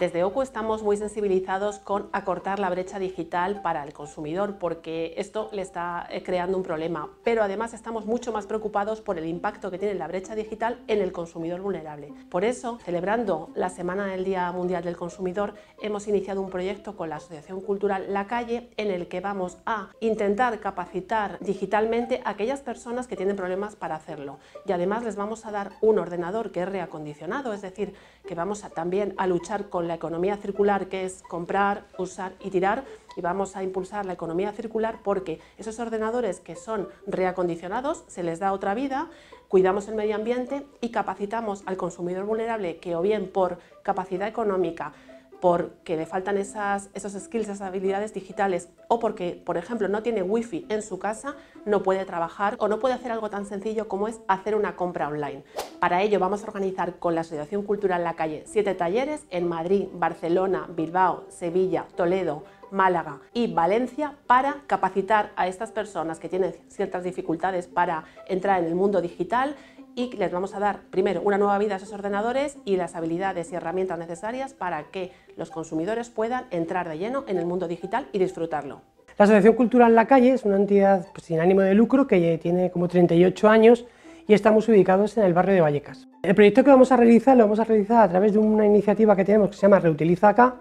Desde OCU estamos muy sensibilizados con acortar la brecha digital para el consumidor porque esto le está eh, creando un problema, pero además estamos mucho más preocupados por el impacto que tiene la brecha digital en el consumidor vulnerable. Por eso, celebrando la Semana del Día Mundial del Consumidor, hemos iniciado un proyecto con la Asociación Cultural La Calle en el que vamos a intentar capacitar digitalmente a aquellas personas que tienen problemas para hacerlo y además les vamos a dar un ordenador que es reacondicionado, es decir, que vamos a, también a luchar con la economía circular, que es comprar, usar y tirar, y vamos a impulsar la economía circular porque esos ordenadores que son reacondicionados se les da otra vida, cuidamos el medio ambiente y capacitamos al consumidor vulnerable que o bien por capacidad económica, porque le faltan esas, esos skills, esas habilidades digitales o porque, por ejemplo, no tiene wifi en su casa, no puede trabajar o no puede hacer algo tan sencillo como es hacer una compra online. Para ello vamos a organizar con la Asociación Cultural La Calle siete talleres en Madrid, Barcelona, Bilbao, Sevilla, Toledo, Málaga y Valencia para capacitar a estas personas que tienen ciertas dificultades para entrar en el mundo digital y les vamos a dar primero una nueva vida a esos ordenadores y las habilidades y herramientas necesarias para que los consumidores puedan entrar de lleno en el mundo digital y disfrutarlo. La Asociación Cultural La Calle es una entidad pues, sin ánimo de lucro que tiene como 38 años y estamos ubicados en el barrio de Vallecas. El proyecto que vamos a realizar lo vamos a realizar a través de una iniciativa que tenemos que se llama Reutiliza Acá,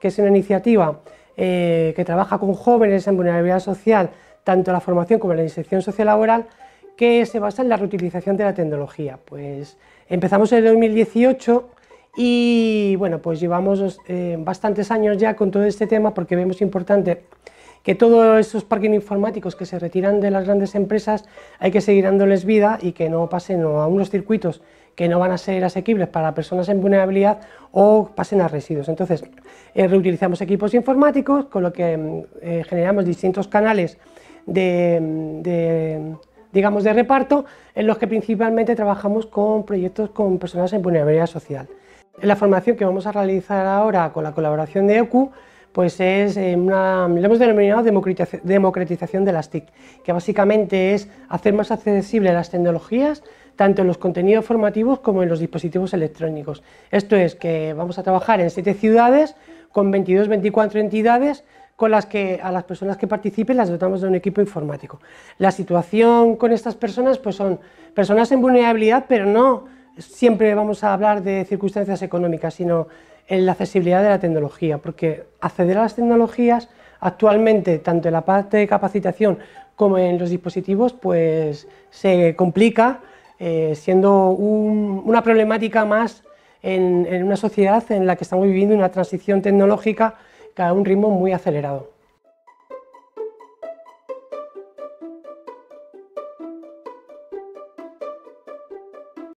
que es una iniciativa eh, que trabaja con jóvenes en vulnerabilidad social, tanto la formación como la inserción sociolaboral, que se basa en la reutilización de la tecnología. Pues empezamos en el 2018 y bueno, pues llevamos eh, bastantes años ya con todo este tema porque vemos importante que todos esos parques informáticos que se retiran de las grandes empresas hay que seguir dándoles vida y que no pasen a unos circuitos que no van a ser asequibles para personas en vulnerabilidad o pasen a residuos. Entonces, eh, reutilizamos equipos informáticos, con lo que mm, eh, generamos distintos canales de mm, digamos, de reparto, en los que principalmente trabajamos con proyectos con personas en vulnerabilidad social. La formación que vamos a realizar ahora con la colaboración de eq pues es eh, una, lo hemos denominado democratización de las TIC, que básicamente es hacer más accesibles las tecnologías, tanto en los contenidos formativos como en los dispositivos electrónicos. Esto es que vamos a trabajar en siete ciudades con 22, 24 entidades con las que a las personas que participen las dotamos de un equipo informático. La situación con estas personas pues son personas en vulnerabilidad, pero no siempre vamos a hablar de circunstancias económicas, sino en la accesibilidad de la tecnología, porque acceder a las tecnologías actualmente, tanto en la parte de capacitación como en los dispositivos, pues se complica eh, siendo una problemática más en una sociedad en la que estamos viviendo una transición tecnológica cada un ritmo muy acelerado.